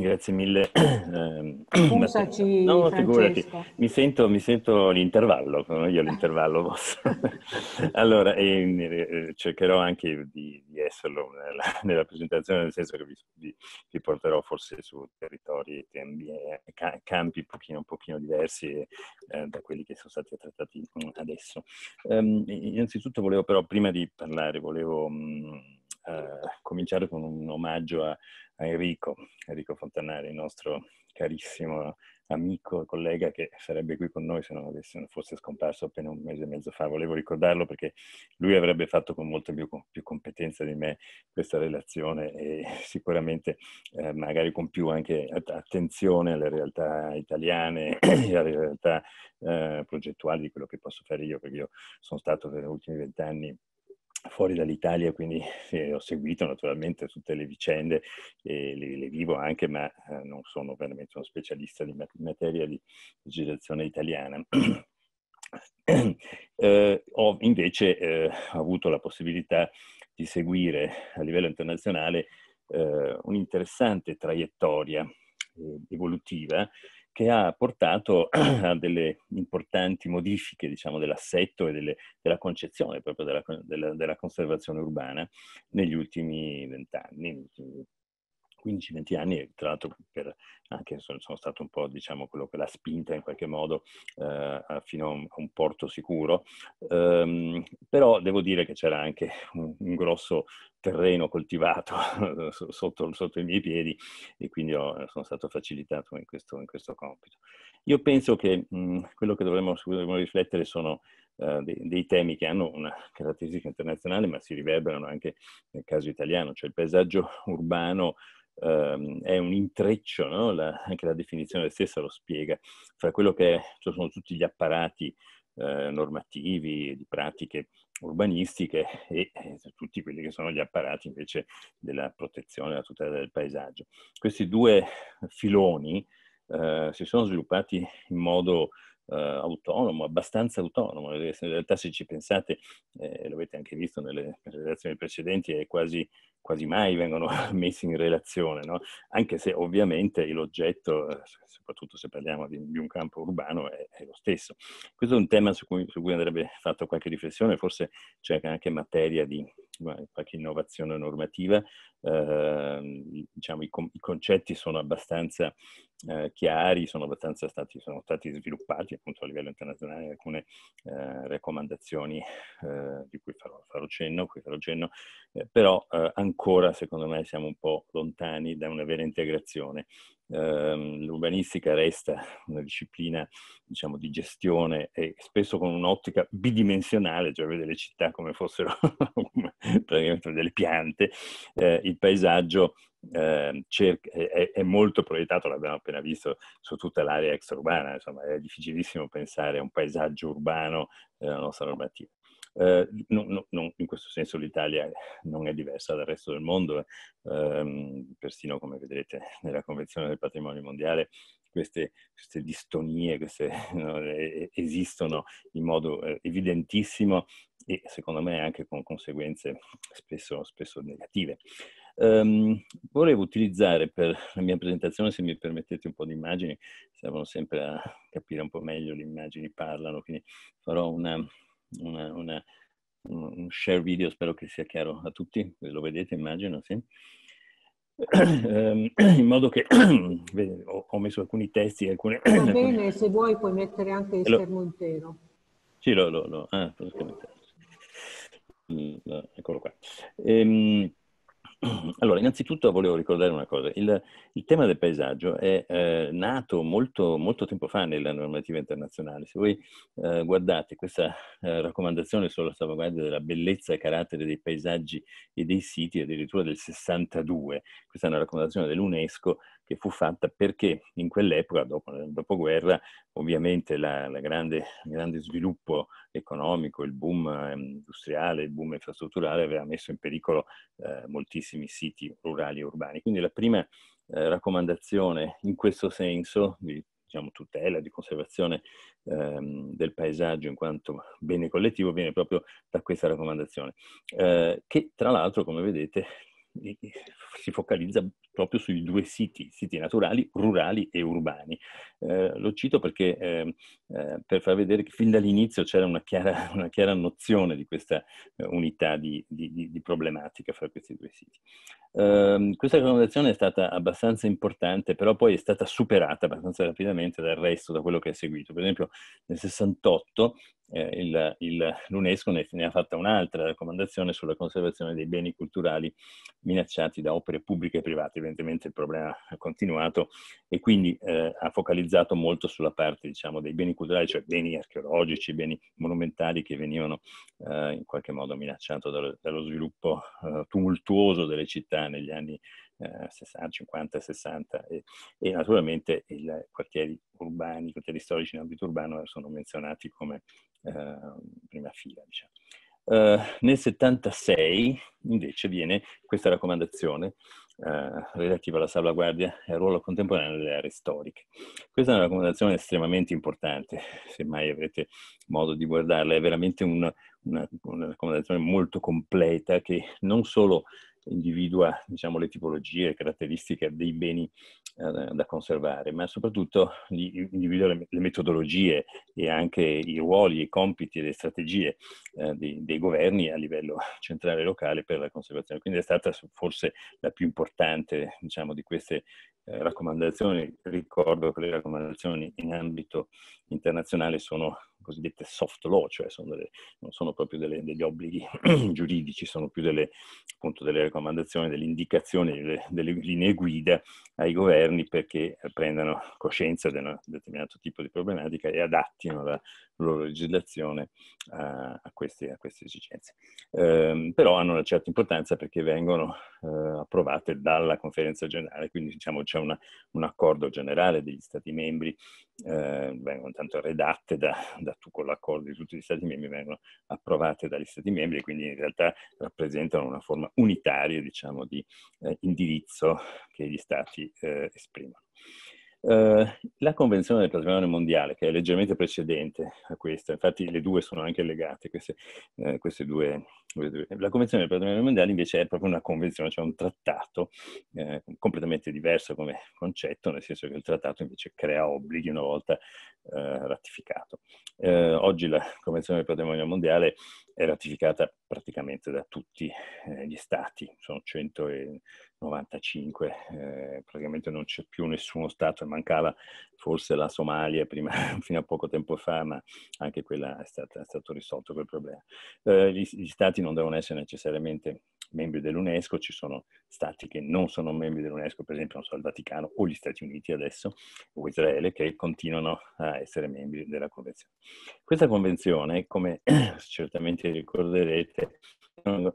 Grazie mille. Scusaci, ehm, no, figurati, mi sento, mi sento l'intervallo, io l'intervallo vostro. allora, e, ehm, eh, eh, cercherò anche di, di esserlo nella, nella, presentazione, nel senso che vi, vi, vi porterò forse su territori, e tempi, eh, campi un pochino, un pochino diversi da quelli che sono stati trattati mm, adesso. Um, innanzitutto volevo però, prima di parlare, volevo... Um, Uh, cominciare con un omaggio a, a Enrico, Enrico Fontanari, il nostro carissimo amico e collega che sarebbe qui con noi se non, avesse, non fosse scomparso appena un mese e mezzo fa. Volevo ricordarlo perché lui avrebbe fatto con molta più, più competenza di me questa relazione e sicuramente eh, magari con più anche attenzione alle realtà italiane e alle realtà eh, progettuali di quello che posso fare io, perché io sono stato per gli ultimi vent'anni fuori dall'Italia, quindi eh, ho seguito naturalmente tutte le vicende, eh, le, le, vivo anche, ma eh, non sono veramente uno specialista di mat- materia di legislazione italiana. Eh, ho invece eh, avuto la possibilità di seguire a livello internazionale eh, un'interessante traiettoria evolutiva che ha portato a delle importanti modifiche diciamo, dell'assetto e delle, della concezione proprio della, della, della, conservazione urbana negli ultimi vent'anni, negli ultimi 15-20 anni tra l'altro anche sono, sono, stato un po' diciamo quello che l'ha spinta in qualche modo eh, fino a un, a un, porto sicuro, um, però devo dire che c'era anche un, un grosso terreno coltivato sotto, sotto, i miei piedi e quindi ho, sono stato facilitato in questo, in questo, compito. Io penso che mh, quello che dovremmo, dovremmo riflettere sono uh, eh, dei, dei, temi che hanno una caratteristica internazionale ma si riverberano anche nel caso italiano, cioè il paesaggio urbano Ehm, è un intreccio, no? la, anche la definizione stessa lo spiega, fra quello che cioè sono tutti gli apparati eh, normativi, di pratiche urbanistiche e eh, tutti quelli che sono gli apparati invece della protezione, della tutela del paesaggio. Questi due filoni eh, si sono sviluppati in modo eh, autonomo, abbastanza autonomo. In realtà se ci pensate, eh, lo avete anche visto nelle relazioni precedenti, è quasi quasi mai vengono messi in relazione, no? anche se ovviamente l'oggetto, soprattutto se parliamo di, di un campo urbano, è, è, lo stesso. Questo è un tema su cui, su cui andrebbe fatto qualche riflessione, forse c'è anche materia di qualche innovazione normativa, eh, diciamo, i, com- i, concetti sono abbastanza eh, chiari, sono abbastanza stati, sono stati sviluppati appunto a livello internazionale alcune eh, raccomandazioni eh, di cui farò, farò cenno, cui farò cenno eh, però eh, ancora secondo me siamo un po' lontani da una vera integrazione. Ehm, l'urbanistica resta una disciplina diciamo, di gestione e spesso con un'ottica bidimensionale, cioè vede le città come fossero praticamente delle piante, eh, il paesaggio Ehm, cerca, è, è, molto proiettato, l'abbiamo appena visto, su tutta l'area extraurbana, insomma è difficilissimo pensare a un paesaggio urbano nella eh, nostra normativa. Eh, no, no, no, in questo senso l'Italia non è diversa dal resto del mondo, ehm, persino come vedrete nella Convenzione del Patrimonio Mondiale queste, queste distonie queste, eh, esistono in modo eh, evidentissimo e secondo me anche con conseguenze spesso, spesso negative. Um, volevo utilizzare per la mia presentazione, se mi permettete un po' di immagini, servono sempre a capire un po' meglio le immagini parlano, quindi farò una, una, una, un share video, spero che sia chiaro a tutti, lo vedete immagino, sì? Ehm, in modo che ho messo alcuni testi. Alcune, Va bene, alcune... se vuoi puoi mettere anche il lo... schermo intero. Sì, lo, lo, lo. Ah, mm, eccolo qua. Ehm, Allora, innanzitutto volevo ricordare una cosa. Il, il tema del paesaggio è eh, nato molto, molto, tempo fa nella normativa internazionale. Se voi eh, guardate questa eh, raccomandazione sulla salvaguardia della bellezza e carattere dei paesaggi e dei siti, addirittura del 62, questa è una raccomandazione dell'UNESCO, che fu fatta perché in quell'epoca, dopo il eh, dopoguerra, ovviamente la grande, grande, sviluppo economico, il boom ehm, industriale, il boom infrastrutturale aveva messo in pericolo eh, moltissimi siti rurali e urbani. Quindi la prima eh, raccomandazione in questo senso di diciamo, tutela, di conservazione ehm, del paesaggio in quanto bene collettivo viene proprio da questa raccomandazione, eh, che tra l'altro, come vedete, si focalizza proprio sui due siti, siti naturali, rurali e urbani. Eh, lo cito perché ehm, eh, per far vedere che fin dall'inizio c'era una chiara, una chiara nozione di questa eh, unità di, di, di, problematica fra questi due siti. Ehm, questa raccomandazione è stata abbastanza importante, però poi è stata superata abbastanza rapidamente dal resto, da quello che è seguito. Per esempio nel 68 eh, l'UNESCO ne, ne, ha fatta un'altra raccomandazione sulla conservazione dei beni culturali minacciati da opere pubbliche e private. Evidentemente il problema ha continuato e quindi eh, ha focalizzato molto sulla parte diciamo, dei beni culturali, cioè beni archeologici, beni monumentali che venivano eh, in qualche modo minacciati dallo, dallo, sviluppo eh, tumultuoso delle città negli anni 60, 50, 60 e, e naturalmente i quartieri urbani, i quartieri storici in ambito urbano sono menzionati come eh, prima fila, diciamo. Eh, nel 76 invece viene questa raccomandazione eh, relativa alla salvaguardia e al ruolo contemporaneo delle aree storiche. Questa è una raccomandazione estremamente importante, se mai avrete modo di guardarla, è veramente una, una, una raccomandazione molto completa che non solo individua diciamo, le tipologie, e caratteristiche dei beni eh, da conservare, ma soprattutto individua le, le, metodologie e anche i ruoli, i compiti e le strategie eh, dei, dei, governi a livello centrale e locale per la conservazione. Quindi è stata forse la più importante diciamo, di queste eh, raccomandazioni. Ricordo che le raccomandazioni in ambito internazionale sono cosiddette soft law, cioè sono delle, non sono proprio delle, degli obblighi giuridici, sono più delle, appunto, delle raccomandazioni, delle indicazioni, delle, delle, linee guida ai governi perché prendano coscienza di un determinato tipo di problematica e adattino la loro legislazione a, a, queste, a queste, esigenze. Ehm, però hanno una certa importanza perché vengono eh, approvate dalla conferenza generale, quindi diciamo c'è una, un accordo generale degli Stati membri eh, vengono tanto redatte da, da tu con l'accordo di tutti gli Stati membri, vengono approvate dagli Stati membri e quindi in realtà rappresentano una forma unitaria diciamo, di eh, indirizzo che gli Stati eh, esprimono. Eh, la Convenzione del patrimonio mondiale, che è leggermente precedente a questa, infatti le due sono anche legate, queste, eh, queste, due, queste, due, La Convenzione del patrimonio mondiale invece è proprio una convenzione, cioè un trattato eh, completamente diverso come concetto, nel senso che il trattato invece crea obblighi una volta eh, ratificato. Eh, oggi la Convenzione del patrimonio mondiale è ratificata praticamente da tutti eh, gli stati, sono 100 e 95, eh, praticamente non c'è più nessuno Stato, mancava forse la Somalia prima, fino a poco tempo fa, ma anche quella è, stata, è stato risolto quel problema. Eh, gli, gli, Stati non devono essere necessariamente membri dell'UNESCO, ci sono Stati che non sono membri dell'UNESCO, per esempio so, il Vaticano o gli Stati Uniti adesso, o Israele, che continuano a essere membri della Convenzione. Questa Convenzione, come certamente ricorderete,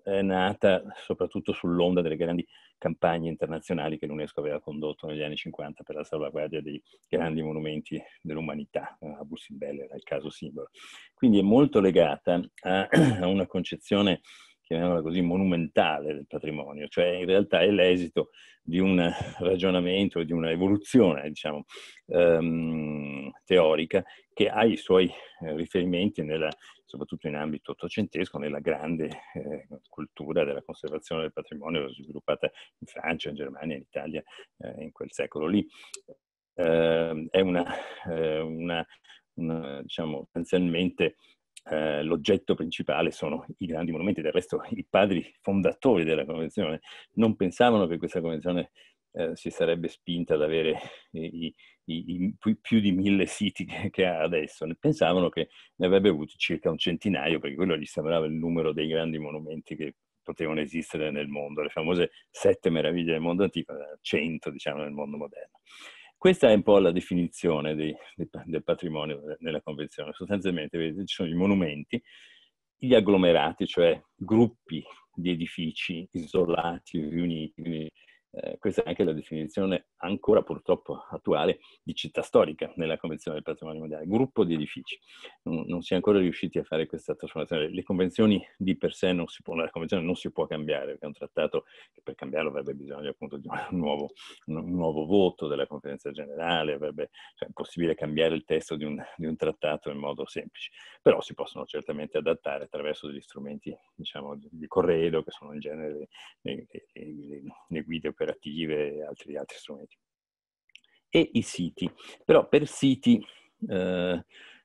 è nata soprattutto sull'onda delle grandi campagne internazionali che l'UNESCO aveva condotto negli anni 50 per la salvaguardia dei grandi monumenti dell'umanità, Abu Simbel era il caso simbolo. Quindi è molto legata a, a una concezione chiamiamola così, monumentale del patrimonio, cioè in realtà è l'esito di un ragionamento, di una evoluzione, diciamo, ehm, teorica che ha i suoi eh, riferimenti nella, soprattutto in ambito ottocentesco, nella grande eh, cultura della conservazione del patrimonio sviluppata in Francia, in Germania, in Italia, eh, in quel secolo lì. Eh, è una, eh, una, una diciamo, essenzialmente eh, l'oggetto principale sono i grandi monumenti, del resto i padri fondatori della Convenzione non pensavano che questa Convenzione eh, si sarebbe spinta ad avere i, i, i, più, più di mille siti che, che, ha adesso, pensavano che ne avrebbe avuti circa un centinaio, perché quello gli sembrava il numero dei grandi monumenti che potevano esistere nel mondo, le famose sette meraviglie del mondo antico, eh, cento diciamo nel mondo moderno. Questa è un po' la definizione di, di, del patrimonio nella eh, Convenzione. Sostanzialmente vedete, ci sono i monumenti, gli agglomerati, cioè gruppi di edifici isolati, riuniti, eh, questa è anche la definizione ancora purtroppo attuale di città storica nella Convenzione del Patrimonio Mondiale, gruppo di edifici. Non, non, si è ancora riusciti a fare questa trasformazione. Le convenzioni di per sé non si può, la convenzione non si può cambiare, perché è un trattato che per cambiarlo avrebbe bisogno appunto di un nuovo, un nuovo voto della conferenza generale, avrebbe, cioè, possibile cambiare il testo di un, di un, trattato in modo semplice, però si possono certamente adattare attraverso degli strumenti diciamo, di, di corredo che sono in genere le, le, le, le guide cooperative e altri, altri strumenti. E i siti. Però per siti, eh, eh,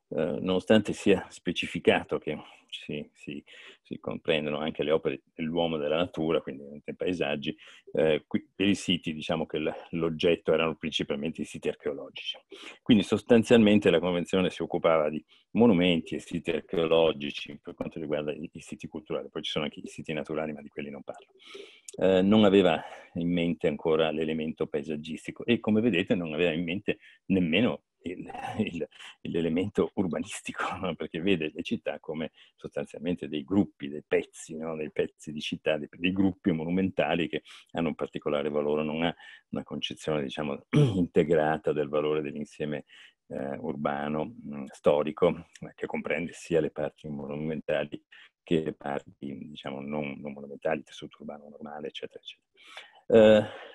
nonostante sia specificato che si, si, si, comprendono anche le opere dell'uomo e della natura, quindi dei paesaggi, eh, qui, per i siti diciamo che l'oggetto erano principalmente i siti archeologici. Quindi sostanzialmente la Convenzione si occupava di monumenti e siti archeologici per quanto riguarda i, i siti culturali, poi ci sono anche i siti naturali, ma di quelli non parlo. Eh, non aveva in mente ancora l'elemento paesaggistico e come vedete non aveva in mente nemmeno il, il, l'elemento urbanistico, no? perché vede le città come sostanzialmente dei gruppi, dei pezzi, no? dei pezzi di città, dei, dei, gruppi monumentali che hanno un particolare valore, non ha una concezione diciamo, integrata del valore dell'insieme eh, urbano, mh, mm, storico, che comprende sia le parti monumentali che le parti diciamo, non, non monumentali, tessuto urbano normale, eccetera, eccetera.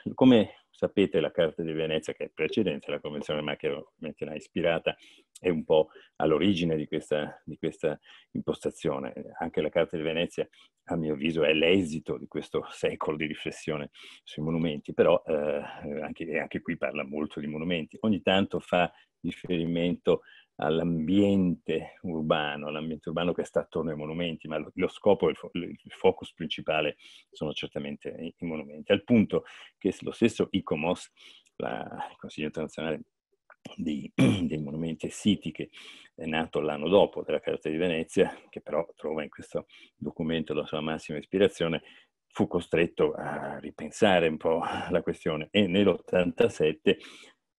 Eh, come sapete la Carta di Venezia, che è precedente alla Convenzione ma Macchia-Mettina, ispirata è un po' all'origine di questa, di questa, impostazione. Anche la Carta di Venezia, a mio avviso, è l'esito di questo secolo di riflessione sui monumenti, però eh, anche, anche qui parla molto di monumenti. Ogni tanto fa riferimento all'ambiente urbano, all'ambiente urbano che sta attorno ai monumenti, ma lo, lo scopo, il, fo- il, focus principale sono certamente i, i, monumenti, al punto che lo stesso ICOMOS, il Consiglio internazionale dei, dei, monumenti e siti che è nato l'anno dopo della Carta di Venezia, che però trova in questo documento la sua massima ispirazione, fu costretto a ripensare un po' la questione e nell'87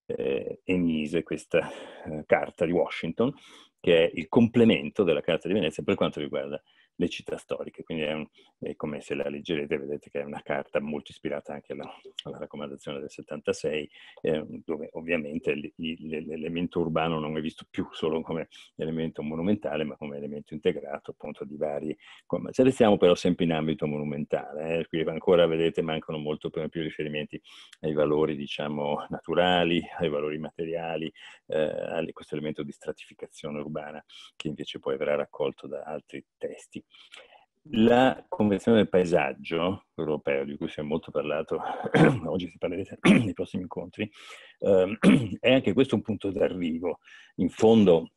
eh, emise questa eh, carta di Washington, che è il complemento della Carta di Venezia per quanto riguarda le città storiche. Quindi è, un, è, come se la leggerete, vedete che è una carta molto ispirata anche alla, alla raccomandazione del 76, eh, dove ovviamente l'elemento urbano non è visto più solo come elemento monumentale, ma come elemento integrato appunto di vari... Se stiamo però sempre in ambito monumentale, eh, qui ancora vedete mancano molto per più riferimenti ai valori diciamo naturali, ai valori materiali, eh, a questo elemento di stratificazione urbana che invece poi verrà raccolto da altri testi. La Convenzione del paesaggio europeo, di cui si è molto parlato, oggi si parlerete nei prossimi incontri, ehm, è anche questo un punto d'arrivo. In fondo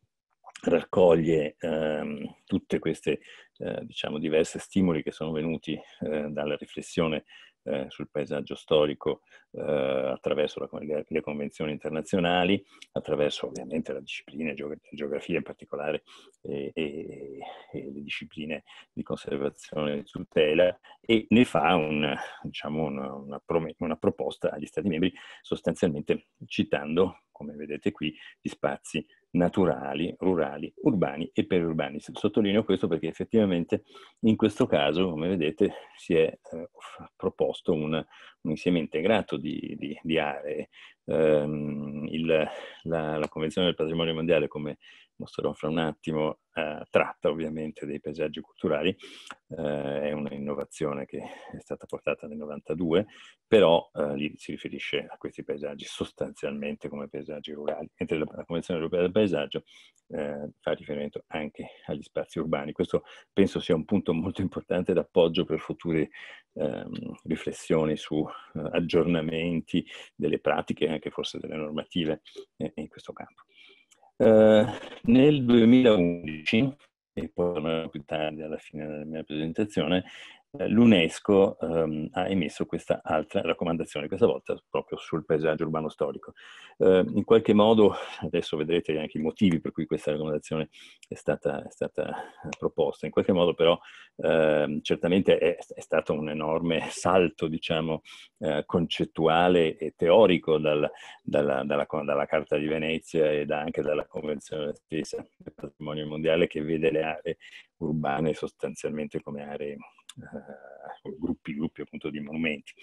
raccoglie ehm, tutte queste eh, diciamo, diverse stimoli che sono venuti eh, dalla riflessione eh, sul paesaggio storico eh, attraverso la, le, le, convenzioni internazionali, attraverso ovviamente la disciplina, geog- geografia in particolare e, e, e, le discipline di conservazione e tutela e ne fa un, diciamo una, una, prom- una proposta agli Stati membri sostanzialmente citando, come vedete qui, gli spazi naturali, rurali, urbani e periurbani. Sottolineo questo perché effettivamente in questo caso, come vedete, si è eh, proposto una, un insieme integrato di, di, di aree. Um, il, la, la, Convenzione del Patrimonio Mondiale, come mostrerò fra un attimo, eh, tratta ovviamente dei paesaggi culturali, eh, è un'innovazione che è stata portata nel 92, però eh, lì si riferisce a questi paesaggi sostanzialmente come paesaggi rurali, mentre la, la Convenzione europea del paesaggio eh, fa riferimento anche agli spazi urbani. Questo penso sia un punto molto importante d'appoggio per future ehm, riflessioni su eh, aggiornamenti delle pratiche, anche forse delle normative eh, in questo campo. Eh, nel 2011, e poi tornerò più tardi alla fine della mia presentazione, eh, l'UNESCO ehm, ha emesso questa altra raccomandazione, questa volta proprio sul paesaggio urbano storico. Eh, in qualche modo, adesso vedrete anche i motivi per cui questa raccomandazione è stata, è stata proposta, in qualche modo però ehm, certamente è, è, stato un enorme salto, diciamo, eh, concettuale e teorico dal, dalla, dalla, dalla, Carta di Venezia ed anche dalla Convenzione stessa del patrimonio mondiale che vede le aree urbane sostanzialmente come aree eh, gruppi, gruppi appunto di monumenti.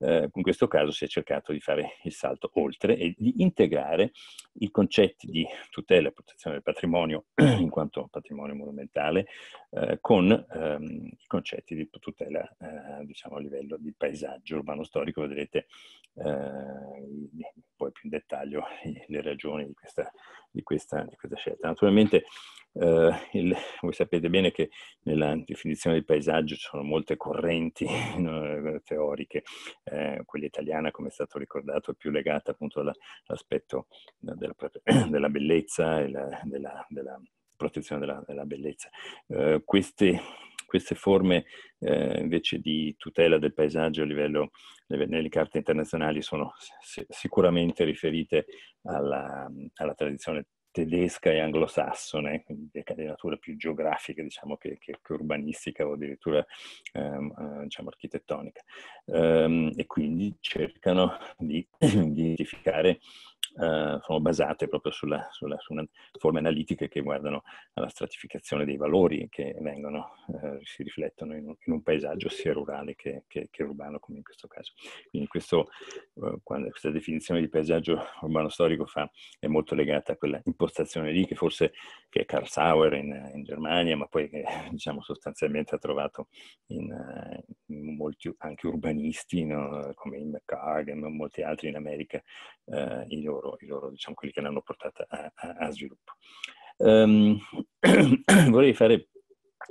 Eh, in questo caso si è cercato di fare il salto oltre e di integrare i concetti di tutela e protezione del patrimonio in quanto patrimonio monumentale eh, con ehm, i concetti di tutela eh, diciamo, a livello di paesaggio urbano storico. Vedrete eh, poi più in dettaglio le ragioni di questa, di questa, di questa scelta. Naturalmente eh, il, voi sapete bene che nella definizione di paesaggio ci sono molte correnti teoriche, quella italiana come è stato ricordato è più legata appunto all'aspetto della, della, bellezza e la, della, della protezione della, della bellezza. Eh, queste, queste, forme eh, invece di tutela del paesaggio a livello nelle carte internazionali sono sicuramente riferite alla, alla tradizione tedesca e anglosassone, quindi di natura più geografica diciamo, che, che, che urbanistica o addirittura ehm, eh, diciamo, architettonica. Ehm, e quindi cercano di, di identificare eh, sono basate proprio sulla, sulla, su forme analitiche che guardano alla stratificazione dei valori che vengono, eh, si riflettono in un, in un, paesaggio sia rurale che, che, che, urbano, come in questo caso. Quindi questo, eh, questa definizione di paesaggio urbano storico fa, è molto legata a quella impostazione lì che forse che è Karl Sauer in, in Germania, ma poi che diciamo, sostanzialmente ha trovato in, eh, in molti anche urbanisti, no? come in e molti altri in America, eh, in Europa loro, i loro diciamo, quelli che l'hanno portata a, a, a sviluppo. Um, vorrei fare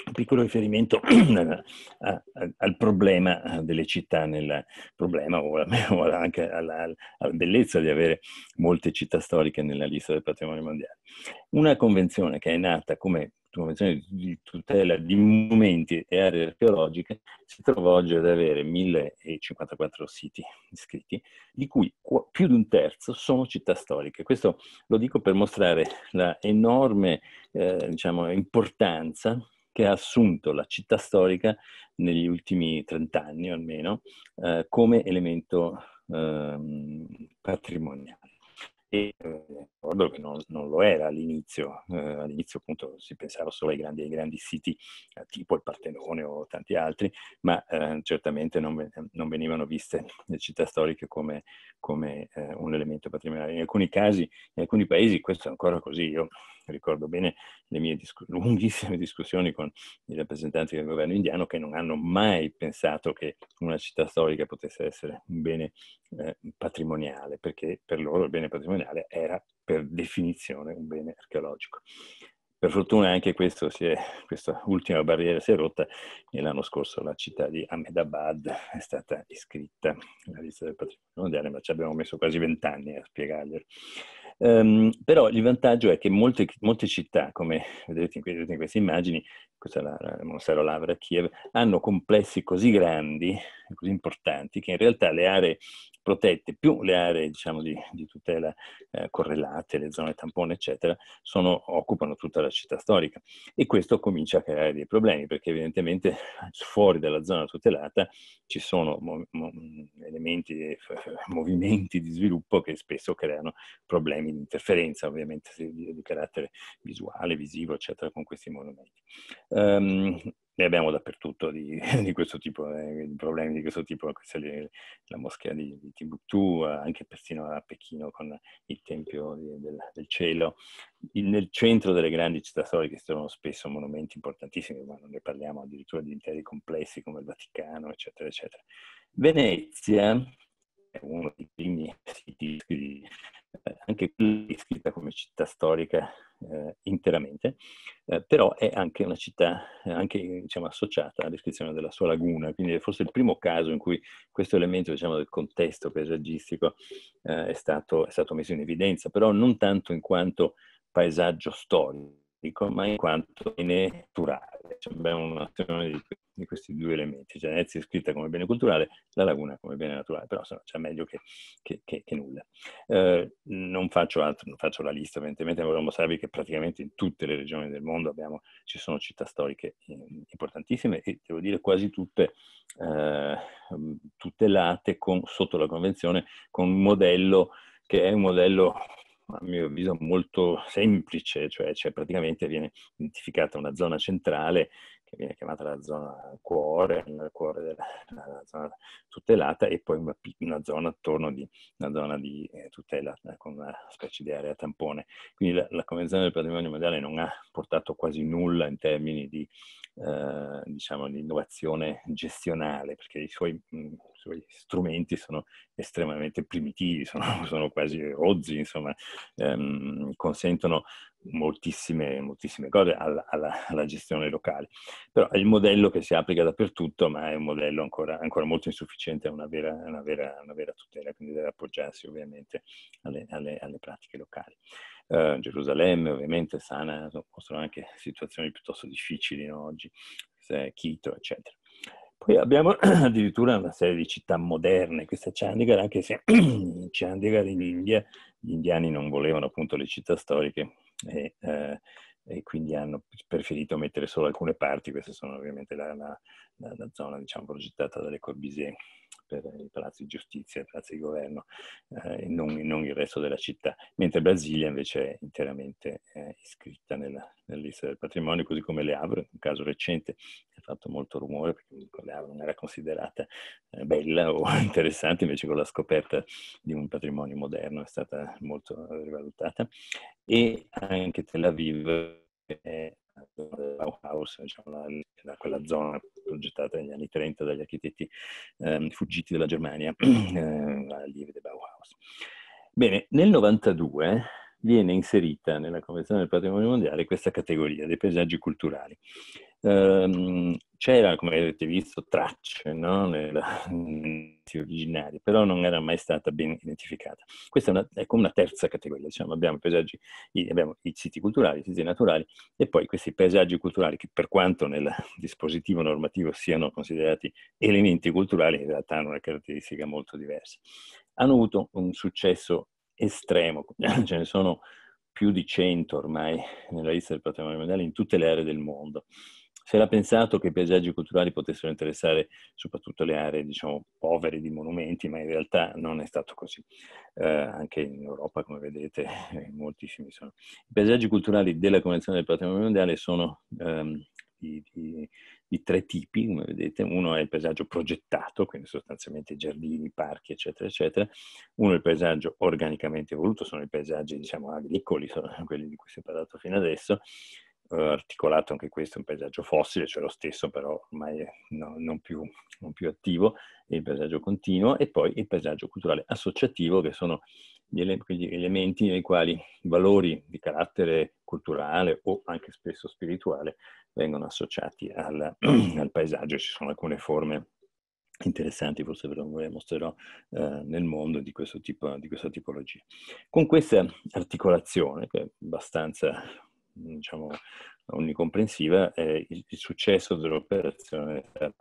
un piccolo riferimento a, a, al problema eh, delle città, nel problema o, o anche alla, alla, bellezza di avere molte città storiche nella lista del patrimonio mondiale. Una convenzione che è nata come convenzione di tutela di monumenti e aree archeologiche, si trova oggi ad avere 1054 siti iscritti, di cui più di un terzo sono città storiche. Questo lo dico per mostrare l'enorme eh, diciamo, importanza che ha assunto la città storica negli ultimi 30 anni almeno eh, come elemento eh, patrimoniale e eh, ricordo che non, non, lo era all'inizio, eh, all'inizio appunto si pensava solo ai grandi, ai grandi siti eh, tipo il Partenone o tanti altri, ma eh, certamente non, non, venivano viste le città storiche come, come eh, un elemento patrimoniale. In alcuni casi, in alcuni paesi questo è ancora così, io ricordo bene le mie discu- lunghissime discussioni con i rappresentanti del governo indiano che non hanno mai pensato che una città storica potesse essere un bene eh, patrimoniale, perché per loro il bene patrimoniale era per definizione un bene archeologico. Per fortuna anche questo è, questa ultima barriera si è rotta e l'anno scorso la città di Ahmedabad è stata iscritta nella lista del patrimonio mondiale, ma ci abbiamo messo quasi vent'anni a spiegarglielo. Um, però il vantaggio è che molte, molte città, come vedete in, queste, in queste immagini, questo è la, il monastero Lavra a Kiev, hanno complessi così grandi, così importanti, che in realtà le aree protette più le aree diciamo, di, di, tutela eh, correlate, le zone tampone, eccetera, sono, occupano tutta la città storica. E questo comincia a creare dei problemi, perché evidentemente fuori dalla zona tutelata ci sono mo- mo- elementi, movimenti di sviluppo che spesso creano problemi di interferenza, ovviamente di, di carattere visuale, visivo, eccetera, con questi monumenti. Um, ne abbiamo dappertutto di, di questo tipo, eh, di problemi di questo tipo, la moschea di, di Timbuktu, anche persino a Pechino con il Tempio di, del, del, Cielo. In, nel centro delle grandi città storiche ci sono spesso monumenti importantissimi, ma non ne parliamo addirittura di interi complessi come il Vaticano, eccetera, eccetera. Venezia è uno dei primi siti eh, anche quella è scritta come città storica eh, interamente, eh, però è anche una città eh, anche, diciamo, associata alla descrizione della sua laguna, quindi è forse il primo caso in cui questo elemento diciamo, del contesto paesaggistico eh, è stato, è stato messo in evidenza, però non tanto in quanto paesaggio storico generico, ma in quanto bene culturale. Cioè abbiamo un'azione di, di, questi due elementi. Cioè Venezia è scritta come bene culturale, la laguna come bene naturale, però insomma c'è meglio che, che, che, che nulla. Eh, non faccio altro, non faccio la lista, evidentemente vorremmo mostrarvi che praticamente in tutte le regioni del mondo abbiamo, ci sono città storiche eh, importantissime e devo dire quasi tutte eh, mm, tutelate con, sotto la convenzione con un modello che è un modello a mio avviso molto semplice, cioè, cioè praticamente viene identificata una zona centrale che viene chiamata la zona cuore, nel cuore della zona tutelata, e poi una, una zona attorno di una zona di eh, tutela eh, con una specie di area tampone. Quindi la, la, Convenzione del patrimonio mondiale non ha portato quasi nulla in termini di, eh, diciamo, di innovazione gestionale, perché i suoi suoi strumenti sono estremamente primitivi, sono, sono quasi rozzi, insomma, ehm, consentono moltissime, moltissime cose alla, alla, alla, gestione locale. Però è il modello che si applica dappertutto, ma è un modello ancora, ancora molto insufficiente a una vera, una, vera, una vera, tutela, quindi deve appoggiarsi ovviamente alle, alle, alle pratiche locali. Uh, Gerusalemme ovviamente sana, sono anche situazioni piuttosto difficili no, oggi, Quito, eccetera. Poi abbiamo addirittura una serie di città moderne, questa Chandigarh, anche se in Chandigarh in India gli indiani non volevano appunto le città storiche e, eh, e quindi hanno preferito mettere solo alcune parti, queste sono ovviamente la, la, la, la zona diciamo, progettata dalle Corbusier per i palazzi di giustizia, i palazzi di governo eh, e non, non, il resto della città, mentre Brasilia invece è interamente eh, iscritta nella, nella, lista del patrimonio, così come Le Havre, un caso recente che ha fatto molto rumore perché Le Havre non era considerata eh, bella o interessante, invece con la scoperta di un patrimonio moderno è stata molto rivalutata e anche Tel Aviv è Bauhaus, diciamo, da quella zona progettata negli anni 30 dagli architetti eh, fuggiti dalla Germania, eh, allievi di Bauhaus. Bene, nel 92 viene inserita nella Convenzione del Patrimonio Mondiale questa categoria dei paesaggi culturali ehm, c'era, come avete visto, tracce no? nella originari, però non era mai stata ben identificata. Questa è, una, è una terza categoria, diciamo, abbiamo i paesaggi, abbiamo i siti culturali, i siti naturali e poi questi paesaggi culturali che per quanto nel dispositivo normativo siano considerati elementi culturali, in realtà hanno una caratteristica molto diversa. Hanno avuto un successo estremo, ce ne sono più di 100 ormai nella lista del patrimonio mondiale in tutte le aree del mondo si era pensato che i paesaggi culturali potessero interessare soprattutto le aree, diciamo, povere di monumenti, ma in realtà non è stato così. Eh, anche in Europa, come vedete, moltissimi sono. I paesaggi culturali della Convenzione del Patrimonio Mondiale sono ehm, di, di, di, tre tipi, come vedete. Uno è il paesaggio progettato, quindi sostanzialmente giardini, parchi, eccetera, eccetera. Uno è il paesaggio organicamente evoluto, sono i paesaggi, diciamo, agricoli, sono quelli di cui si è parlato fino adesso eh, articolato anche questo è un paesaggio fossile, cioè lo stesso però ormai no, non, più, non, più, attivo, il paesaggio continuo e poi il paesaggio culturale associativo che sono gli, ele- gli elementi nei quali valori di carattere culturale o anche spesso spirituale vengono associati al, al paesaggio. Ci sono alcune forme interessanti, forse ve le mostrerò eh, nel mondo di, tipo, di, questa tipologia. Con questa articolazione, che è abbastanza diciamo, onnicomprensiva eh, il, il, successo dell'operazione. Ma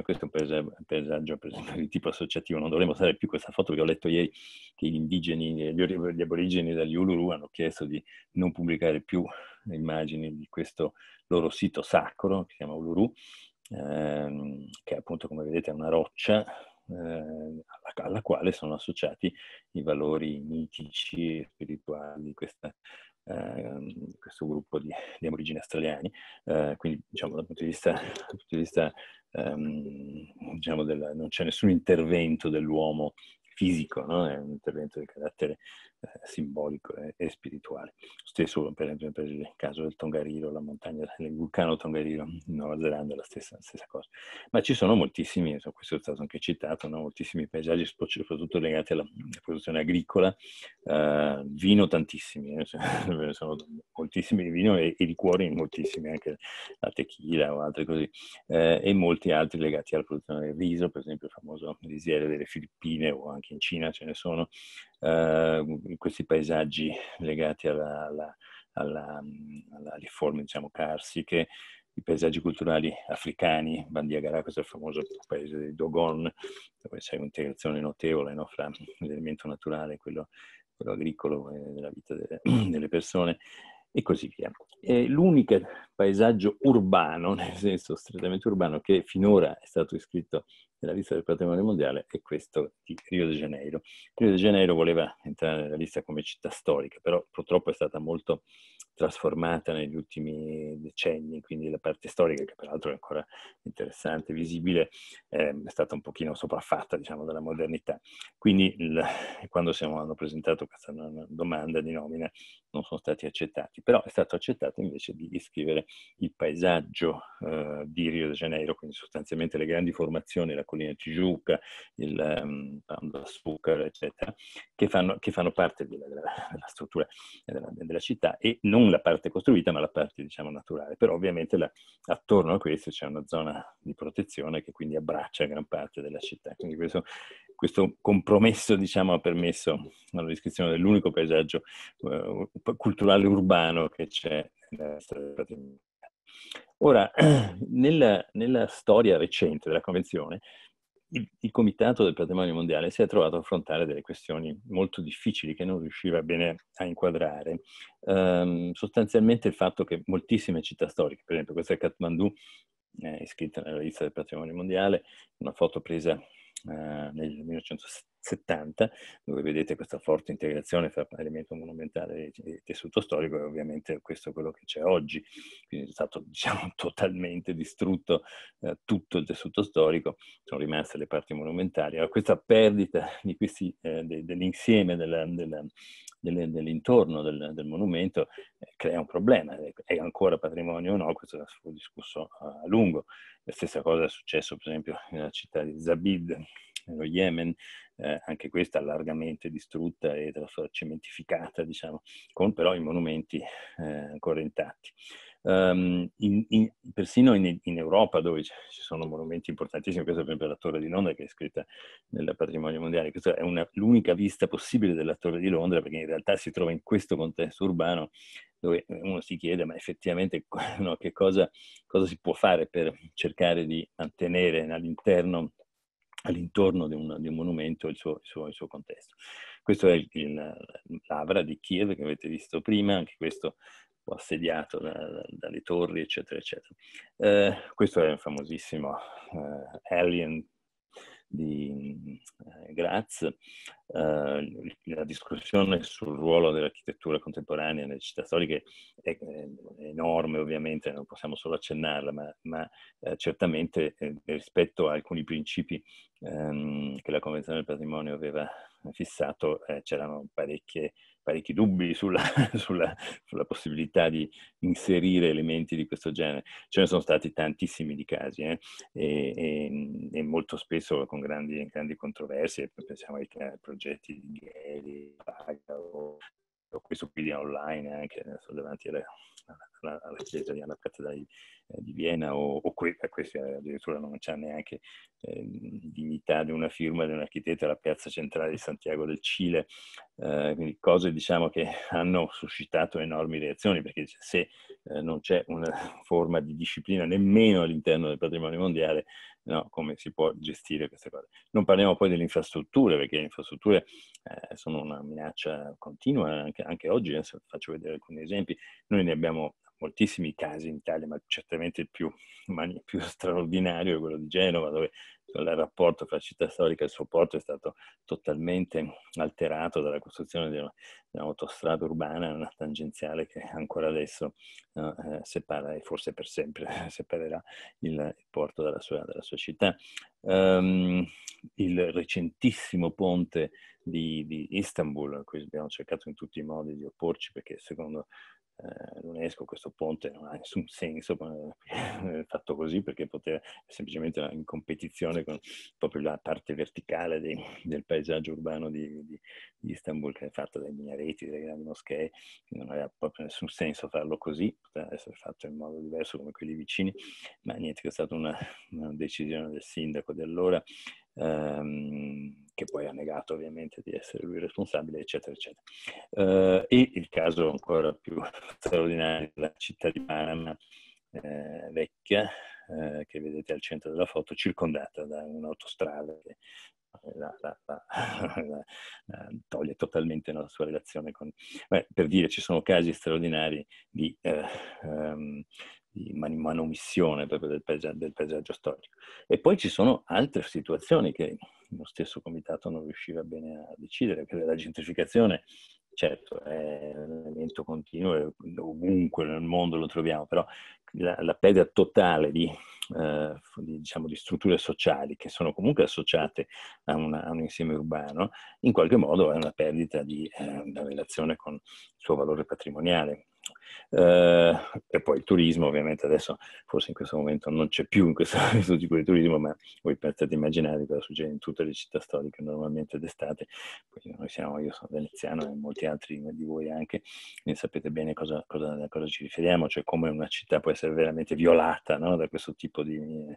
eh, questo è un paesaggio di tipo associativo, non dovremmo usare più questa foto che ho letto ieri che gli indigeni, gli aborigeni dagli Uluru hanno chiesto di non pubblicare più le immagini di questo loro sito sacro, che si chiama Uluru, ehm, che appunto come vedete è una roccia eh, alla, quale sono associati i valori mitici e spirituali di questa Ehm, questo gruppo di, di aborigeni australiani, eh, quindi diciamo dal punto di vista, punto di vista ehm, diciamo del, non c'è nessun intervento dell'uomo fisico, no? è un intervento di carattere eh, simbolico e, e, spirituale. Stesso per esempio per il caso del Tongariro, la montagna, il vulcano Tongariro in Nuova Zelanda, la stessa, stessa cosa. Ma ci sono moltissimi, questo è stato anche citato, no? moltissimi paesaggi, soprattutto legati alla, alla produzione agricola, eh, vino tantissimi, eh? Cioè, sono moltissimi di vino e, e liquori moltissimi, anche la tequila o altre così, eh, e molti altri legati alla produzione del riso, per esempio il famoso risiere delle Filippine o anche in Cina ce ne sono, Ehm, questi paesaggi legati alla, alla, alla, alla riforma diciamo, carsiche, i paesaggi culturali africani, Bandiagara, questo è il famoso paese di Dogon, dove c'è un'integrazione notevole no, fra l'elemento naturale e quello, quello agricolo eh, della vita delle, delle persone e così via. l'unico paesaggio urbano, nel senso strettamente urbano, che finora è stato iscritto nella lista del patrimonio mondiale è questo di Rio de Janeiro. Rio de Janeiro voleva entrare nella lista come città storica, però purtroppo è stata molto trasformata negli ultimi decenni, quindi la parte storica, che peraltro è ancora interessante, visibile, ehm, è stata un pochino sopraffatta, diciamo, dalla modernità. Quindi il, quando siamo, hanno presentato questa domanda di nomina non sono stati accettati, però è stato accettato invece di iscrivere il paesaggio eh, di Rio de Janeiro, quindi sostanzialmente le grandi formazioni, la collina Tijuca, il um, ehm, Pando Azúcar, eccetera, che fanno, che fanno parte della, della, della struttura della, della città e non la parte costruita, ma la parte, diciamo, naturale. Però ovviamente la, attorno a questo c'è una zona di protezione che quindi abbraccia gran parte della città. Quindi questo, questo compromesso, diciamo, ha permesso la descrizione dell'unico paesaggio uh, culturale urbano che c'è nella strada di Ora, nella, nella, storia recente della Convenzione, il, il, Comitato del Patrimonio Mondiale si è trovato a affrontare delle questioni molto difficili che non riusciva bene a inquadrare. Um, sostanzialmente il fatto che moltissime città storiche, per esempio questa è Kathmandu, eh, iscritta nella lista del Patrimonio Mondiale, una foto presa eh, nel 1970, 70, dove vedete questa forte integrazione fra elemento monumentale e tessuto storico e ovviamente questo è quello che c'è oggi, quindi è stato diciamo, totalmente distrutto eh, tutto il tessuto storico, sono rimaste le parti monumentali. Allora, questa perdita questi, eh, de, dell'insieme della, della, delle, dell'intorno del, del monumento eh, crea un problema, è ancora patrimonio o no, questo è stato discusso eh, a lungo. La stessa cosa è successo per esempio nella città di Zabid, nello Yemen, eh, anche questa largamente distrutta e cementificata, diciamo, con però i monumenti eh, ancora intatti. Um, in, in, persino in, in, Europa, dove ci sono monumenti importantissimi, questa è per esempio la Torre di Londra che è scritta nel patrimonio mondiale, questa è una, l'unica vista possibile della Torre di Londra perché in realtà si trova in questo contesto urbano dove uno si chiede ma effettivamente no, che cosa, cosa si può fare per cercare di mantenere all'interno all'intorno di, di un, monumento il suo, il suo, il suo contesto. Questo è il, il, l'Avra di Kiev che avete visto prima, anche questo assediato da, da, dalle torri, eccetera, eccetera. Eh, questo è il famosissimo eh, Alien di eh, Graz, eh, la discussione sul ruolo dell'architettura contemporanea nelle città storiche è, è enorme ovviamente, non possiamo solo accennarla, ma, ma eh, certamente eh, rispetto a alcuni principi ehm, che la Convenzione del patrimonio aveva fissato eh, c'erano parecchie parecchi dubbi sulla, sulla, sulla, possibilità di inserire elementi di questo genere. Ce ne sono stati tantissimi di casi eh? e, e, e, molto spesso con grandi, grandi controversie, pensiamo ai, ai progetti di Gheri, Paga ho questo video online anche eh, adesso davanti alla, alla, alla chiesa di, alla cattedrale di, eh, di, Vienna o, o que, eh, questi eh, addirittura non c'è neanche eh, dignità di una firma di un architetto alla piazza centrale di Santiago del Cile eh, quindi cose diciamo che hanno suscitato enormi reazioni perché se non c'è una forma di disciplina nemmeno all'interno del patrimonio mondiale no? come si può gestire queste cose. Non parliamo poi delle infrastrutture, perché le infrastrutture eh, sono una minaccia continua, anche, anche oggi, adesso faccio vedere alcuni esempi, noi ne abbiamo moltissimi casi in Italia, ma certamente il più, il più straordinario è quello di Genova, dove il rapporto fra città storica e il suo porto è stato totalmente alterato dalla costruzione di un'autostrada urbana, una tangenziale che ancora adesso eh, separa e forse per sempre separerà il, il porto dalla sua, dalla sua città. Um, il recentissimo ponte di, di Istanbul, a cui abbiamo cercato in tutti i modi di opporci perché secondo l'UNESCO eh, questo ponte non ha nessun senso eh, fatto così perché poteva semplicemente in competizione con proprio la parte verticale dei, del paesaggio urbano di, di, di, Istanbul che è fatta dai minareti, dalle grandi moschee, non aveva proprio nessun senso farlo così, poteva essere fatto in modo diverso come quelli vicini, ma niente, è stata una, una decisione del sindaco di allora ehm, che poi ha negato ovviamente di essere lui responsabile, eccetera, eccetera. Eh, e il caso ancora più straordinario della città di Panama, eh, vecchia, eh, che vedete al centro della foto, circondata da un'autostrada che eh, la, la, la, toglie totalmente la sua relazione con... Beh, per dire, ci sono casi straordinari di eh, um, di manomissione proprio del, paesa, del paesaggio storico. E poi ci sono altre situazioni che lo stesso comitato non riusciva bene a decidere, perché la gentrificazione, certo, è un elemento continuo, ovunque nel mondo lo troviamo, però la, la perdita totale di, eh, di, diciamo, di, strutture sociali che sono comunque associate a, una, a, un insieme urbano, in qualche modo è una perdita di eh, una relazione con il suo valore patrimoniale eh, e poi il turismo, ovviamente adesso forse in questo momento non c'è più in questo, questo tipo di turismo, ma voi potete immaginare cosa succede in tutte le città storiche normalmente d'estate. noi siamo, io sono veneziano e molti altri di voi anche, quindi sapete bene cosa, cosa, a cosa ci riferiamo, cioè come una città può essere veramente violata no? da questo tipo di eh,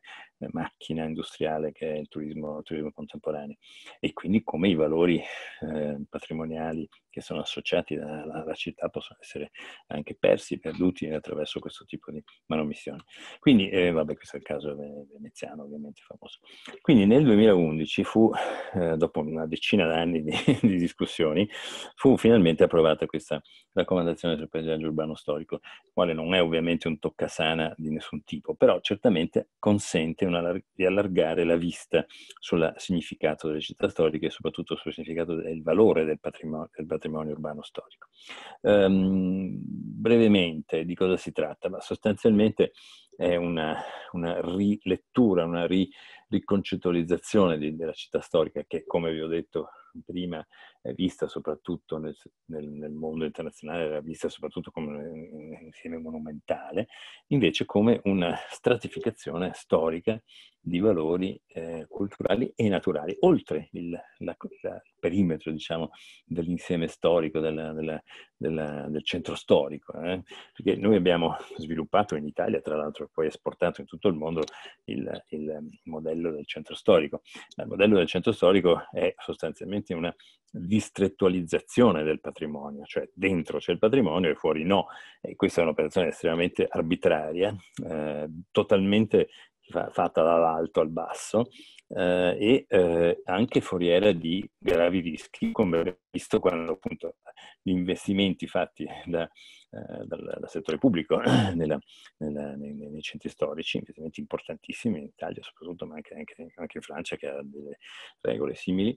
macchina industriale che è il turismo, il turismo, contemporaneo. E quindi come i valori eh, patrimoniali che sono associati alla, alla città possono essere anche persi, perduti attraverso questo tipo di manomissioni. Quindi, eh, vabbè, questo è il caso veneziano, ovviamente famoso. Quindi nel 2011 fu, eh, dopo una decina d'anni di, di, discussioni, fu finalmente approvata questa raccomandazione sul paesaggio urbano storico, quale non è ovviamente un toccasana di nessun tipo, però certamente consente una, di allargare la vista sul significato delle città storiche e soprattutto sul significato e il valore del patrimonio, del patrimonio urbano storico. Um, brevemente di cosa si tratta, ma sostanzialmente è una, una rilettura, una ri, riconcettualizzazione di, della città storica che, come vi ho detto prima, vista soprattutto nel, nel, nel mondo internazionale, era vista soprattutto come un insieme monumentale, invece come una stratificazione storica di valori eh, culturali e naturali, oltre il, la, la, il perimetro diciamo, dell'insieme storico, della, della, della, del centro storico. Eh? Perché noi abbiamo sviluppato in Italia, tra l'altro poi esportato in tutto il mondo, il, il modello del centro storico. Il modello del centro storico è sostanzialmente una distrettualizzazione del patrimonio, cioè dentro c'è il patrimonio e fuori no. E questa è un'operazione estremamente arbitraria, eh, totalmente fatta dall'alto al basso eh, e eh, anche foriera di gravi rischi, come abbiamo visto quando appunto gli investimenti fatti da eh, dal, dal, settore pubblico nella, nella, nei, nei, centri storici, investimenti importantissimi in Italia soprattutto, ma anche, anche, anche in Francia che ha delle regole simili,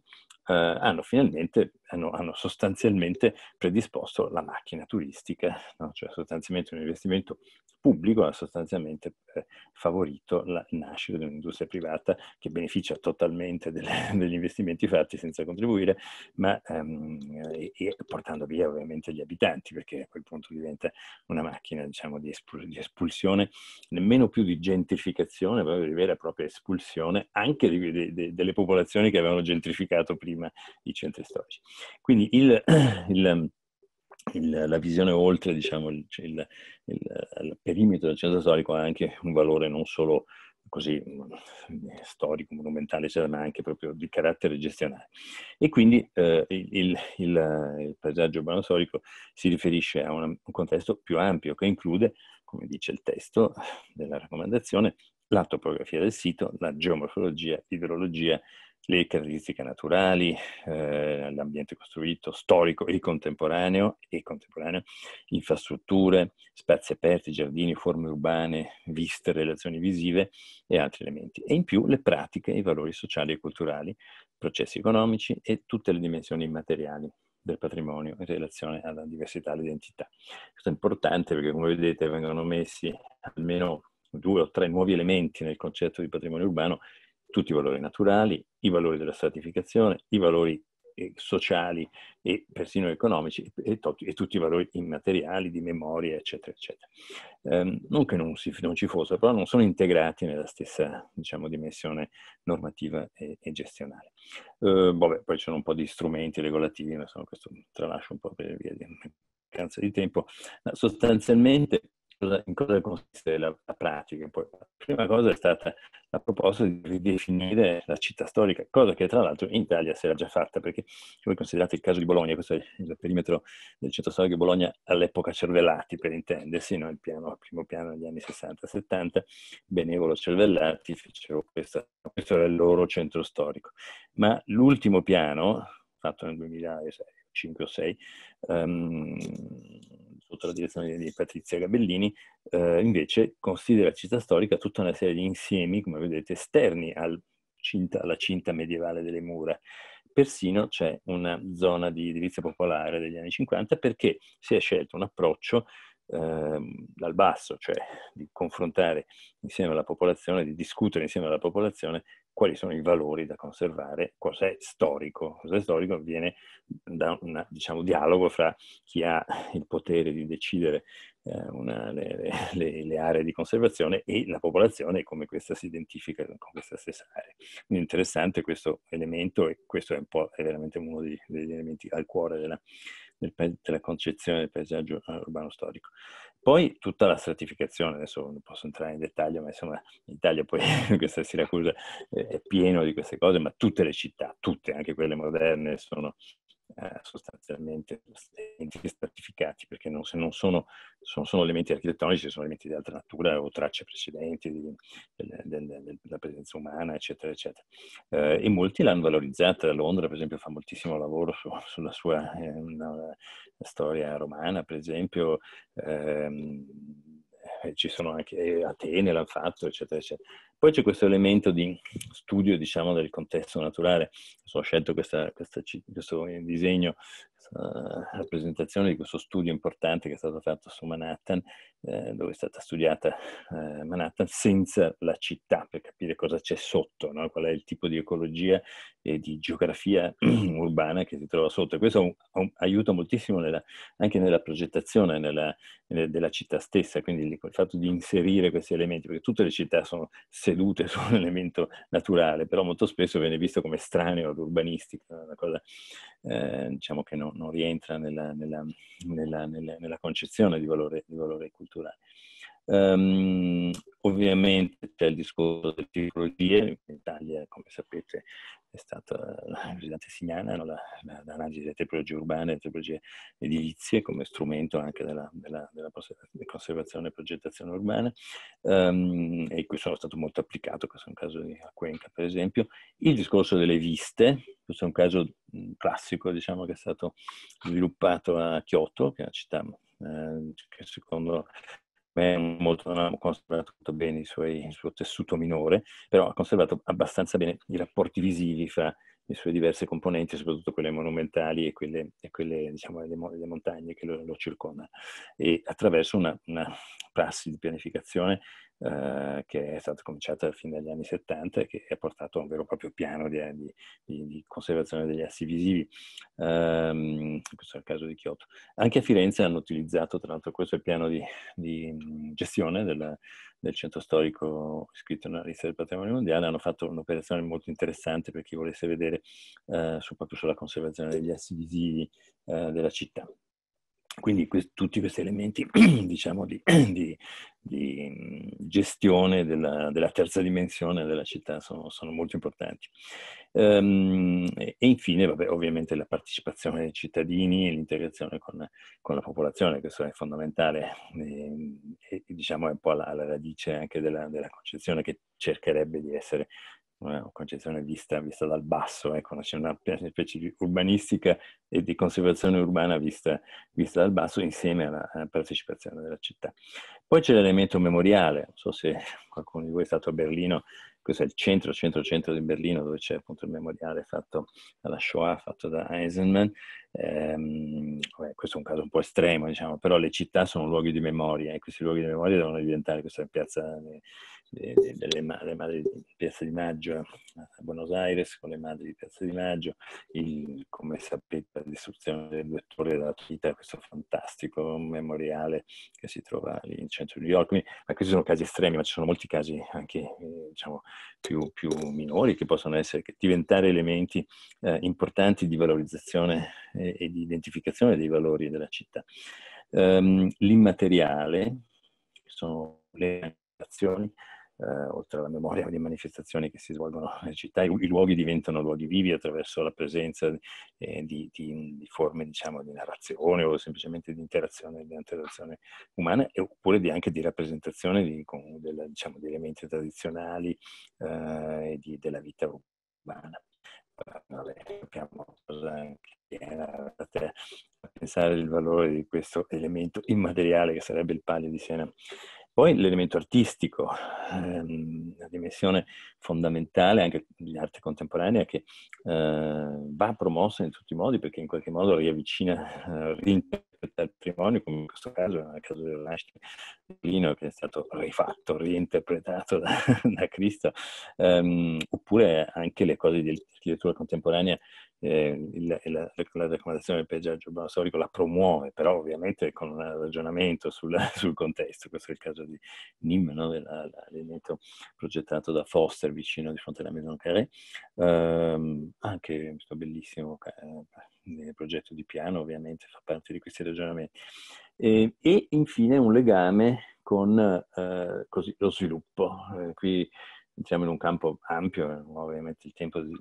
eh, hanno finalmente, hanno, hanno, sostanzialmente predisposto la macchina turistica, no? cioè sostanzialmente un investimento pubblico ha sostanzialmente eh, favorito la nascita di un'industria privata che beneficia totalmente delle, degli investimenti fatti senza contribuire, ma ehm, e, e portando via ovviamente gli abitanti, perché a quel punto diventa una macchina diciamo, di, espul- di espulsione, nemmeno più di gentrificazione, ma di vera e propria espulsione anche di, di, di, delle popolazioni che avevano gentrificato prima i centri storici. Quindi il, il il, la visione oltre diciamo, il, cioè il, il, perimetro del centro storico ha anche un valore non solo così eh, storico, monumentale, ma anche proprio di carattere gestionale. E quindi eh, il, eh, il, paesaggio urbano storico si riferisce a una, un contesto più ampio che include, come dice il testo della raccomandazione, la topografia del sito, la geomorfologia, l'idrologia, le caratteristiche naturali, eh, l'ambiente costruito, storico e contemporaneo, e contemporaneo, infrastrutture, spazi aperti, giardini, forme urbane, viste, relazioni visive e altri elementi. E in più le pratiche, i valori sociali e culturali, processi economici e tutte le dimensioni immateriali del patrimonio in relazione alla diversità e all'identità. Questo è importante perché, come vedete, vengono messi almeno due o tre nuovi elementi nel concetto di patrimonio urbano tutti i valori naturali, i valori della stratificazione, i valori eh, sociali e persino economici e, tot- e, tutti i valori immateriali di memoria, eccetera, eccetera. Eh, non che non, si, non, ci fosse, però non sono integrati nella stessa diciamo, dimensione normativa e, e gestionale. Eh, vabbè, poi ci sono un po' di strumenti regolativi, ma questo tralascio un po' per via di mancanza di tempo. Ma sostanzialmente cosa, in cosa consiste la, la pratica. Poi, la prima cosa è stata la proposta di ridefinire la città storica, cosa che tra l'altro in Italia si era già fatta, perché se voi considerate il caso di Bologna, questo è il perimetro del centro storico di Bologna all'epoca Cervellati, per intendersi, no? il, piano, il primo piano degli anni 60-70, Benevolo Cervellati fecero questa, questo era il loro centro storico. Ma l'ultimo piano, fatto nel 2005 5 o 6, um, ehm, sotto la direzione di Patrizia Gabellini, eh, invece considera città storica tutta una serie di insiemi, come vedete, esterni al cinta, alla cinta medievale delle mura. Persino c'è una zona di edilizia popolare degli anni 50 perché si è scelto un approccio Ehm, dal basso, cioè di confrontare insieme alla popolazione, di discutere insieme alla popolazione quali sono i valori da conservare, cos'è storico. Cos'è storico viene da un diciamo, dialogo fra chi ha il potere di decidere eh, una, le, le, le, aree di conservazione e la popolazione e come questa si identifica con questa stessa area. Quindi interessante questo elemento e questo è, è veramente uno degli, degli elementi al cuore della, della concezione del paesaggio eh, urbano storico. Poi tutta la stratificazione, adesso non posso entrare in dettaglio, ma insomma l'Italia poi, questa Siracusa eh, è pieno di queste cose, ma tutte le città, tutte, anche quelle moderne, sono eh, sostanzialmente elementi stratificati, perché non, se non sono, sono, sono, elementi architettonici, sono elementi di altra natura o tracce precedenti di, del, del, del, della presenza umana, eccetera, eccetera. Eh, e molti l'hanno valorizzata. Londra, per esempio, fa moltissimo lavoro su, sulla sua eh, storia romana, per esempio. Ehm, eh, ci sono anche eh, Atene l'hanno fatto, eccetera, eccetera. Poi c'è questo elemento di studio, diciamo, del contesto naturale. Ho scelto questa, questa, questo disegno, questa eh, rappresentazione di questo studio importante che è stato fatto su Manhattan, eh, dove è stata studiata eh, Manhattan senza la città, per capire cosa c'è sotto, no? qual è il tipo di ecologia e di geografia urbana che si trova sotto. E questo un, un, aiuta moltissimo nella, anche nella progettazione nella, nella, della città stessa, quindi il fatto di inserire questi elementi, perché tutte le città sono se su un elemento naturale, però molto spesso viene visto come estraneo all'urbanistica, una cosa eh, diciamo che non, non rientra nella, nella, nella, nella, concezione di valore, di valore culturale. Um, ovviamente c'è il discorso delle cirurgie, l'Italia come sapete è stata la Università Signana, no? l'analisi delle tipologie urbane, delle tipologie edilizie come strumento anche della, della, della conservazione e progettazione urbana um, e qui sono stato molto applicato, questo è un caso di Cuenca per esempio. Il discorso delle viste, questo è un caso classico diciamo che è stato sviluppato a Kyoto, che è una città eh, che secondo me molto, non ha conservato bene suoi, il suo tessuto minore, però ha conservato abbastanza bene i rapporti visivi fra le sue diverse componenti, soprattutto quelle monumentali e quelle, e quelle diciamo, le montagne che lo, lo circondano, e attraverso una, una prassi di pianificazione eh, che è stata cominciata fin dagli anni 70 e che ha portato a un vero e proprio piano di, di, di conservazione degli assi visivi, ehm, questo è il caso di Kyoto. Anche a Firenze hanno utilizzato, tra l'altro questo è il piano di, di mm, gestione della, del centro storico iscritto nella lista del patrimonio mondiale, hanno fatto un'operazione molto interessante per chi volesse vedere eh, su, sulla conservazione degli assi visivi eh, della città. Quindi que tutti questi elementi diciamo, di, di di mhmm, gestione della, della, terza dimensione della città sono, sono molto importanti. Ehm, e infine, vabbè, ovviamente la partecipazione dei cittadini e l'interazione con, con la popolazione, questo è fondamentale ehm, e, e diciamo è un po' alla, alla radice anche della, della, concezione che cercherebbe di essere eh, una concezione vista, vista dal basso, ecco, c'è una specie di urbanistica e di conservazione urbana vista, vista dal basso insieme alla, alla, partecipazione della città. Poi c'è l'elemento memoriale, non so se qualcuno di voi è stato a Berlino, questo è il centro, centro, centro di Berlino dove c'è appunto il memoriale fatto dalla Shoah, fatto da Eisenman. Ehm, questo è un caso un po' estremo, diciamo, però le città sono luoghi di memoria e questi luoghi di memoria devono diventare, questa piazza delle, le madri di Piazza di Maggio a Buenos Aires con le madri di Piazza di Maggio, il, come sapete la distruzione delle due torri della vita, questo fantastico memoriale che si trova lì in centro di New York. Quindi, ma questi sono casi estremi, ma ci sono molti casi anche eh, diciamo, più, più, minori che possono essere, che diventare elementi eh, importanti di valorizzazione e, eh, e, di identificazione dei valori della città. Um, l'immateriale, sono le azioni, eh, oltre alla memoria di manifestazioni che si svolgono nelle città, i, i luoghi diventano luoghi vivi attraverso la presenza eh, di, di, di, forme diciamo, di narrazione o semplicemente di interazione, di interazione umana, e, oppure di, anche di rappresentazione di, con, della, diciamo, di elementi tradizionali eh, di, della vita umana. Eh, sappiamo cosa Siena, a pensare il valore di questo elemento immateriale che sarebbe il palio di Siena poi l'elemento artistico, ehm, la dimensione fondamentale anche dell'arte contemporanea che eh, va promossa in tutti i modi perché in qualche modo riavvicina, eh, reinterpreta il patrimonio, come in questo caso, nel caso del di Orlando che è stato rifatto, reinterpretato da, da Cristo, ehm, oppure anche le cose di architettura contemporanea eh, il, la, la, raccomandazione del paesaggio urbano storico la promuove, però ovviamente con un ragionamento sul, sul contesto. Questo è il caso di Nim, no? l'elemento progettato da Foster vicino di fronte alla Maison Carré. Eh, anche questo bellissimo eh, eh, progetto di piano ovviamente fa parte di questi ragionamenti. e, ehm, e infine un legame con eh, così, lo sviluppo. Eh, qui siamo in un campo ampio, ovviamente il tempo di,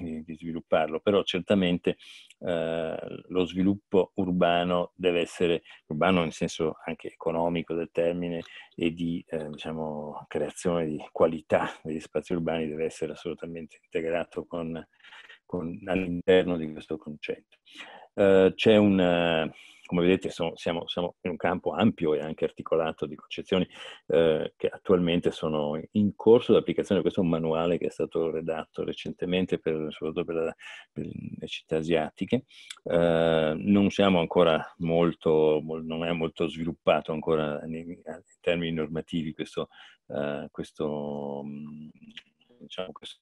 di, di svilupparlo, però certamente eh, lo sviluppo urbano deve essere, urbano in senso anche economico del termine e di eh, diciamo, creazione di qualità degli spazi urbani deve essere assolutamente integrato con, con, all'interno di questo concetto. Eh, c'è un come vedete sono, siamo, siamo, in un campo ampio e anche articolato di concezioni eh, che attualmente sono in corso di applicazione. Questo è un manuale che è stato redatto recentemente, per, soprattutto per, la, per, le città asiatiche. Eh, non siamo ancora molto, non è molto sviluppato ancora in, termini normativi questo, eh, questo, mm, diciamo, questo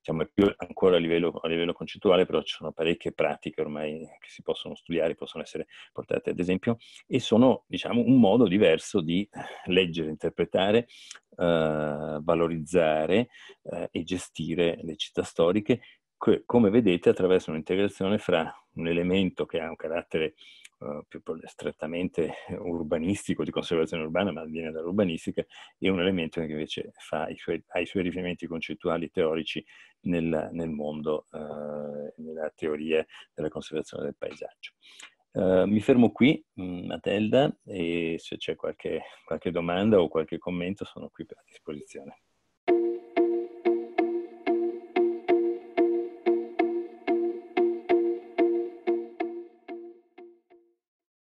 diciamo, più ancora a livello, a livello, concettuale, però ci sono parecchie pratiche ormai che si possono studiare, possono essere portate ad esempio, e sono diciamo, un modo diverso di leggere, interpretare, eh, valorizzare eh, e gestire le città storiche, come vedete attraverso un'integrazione fra un elemento che ha un carattere eh, più strettamente urbanistico, di conservazione urbana, ma viene dall'urbanistica, è un elemento che invece i suoi, ha i suoi riferimenti concettuali e teorici nel, nel mondo, uh, nella teoria della conservazione del paesaggio. Uh, mi fermo qui, mm, Matelda, e se c'è qualche, qualche domanda o qualche commento sono qui a disposizione.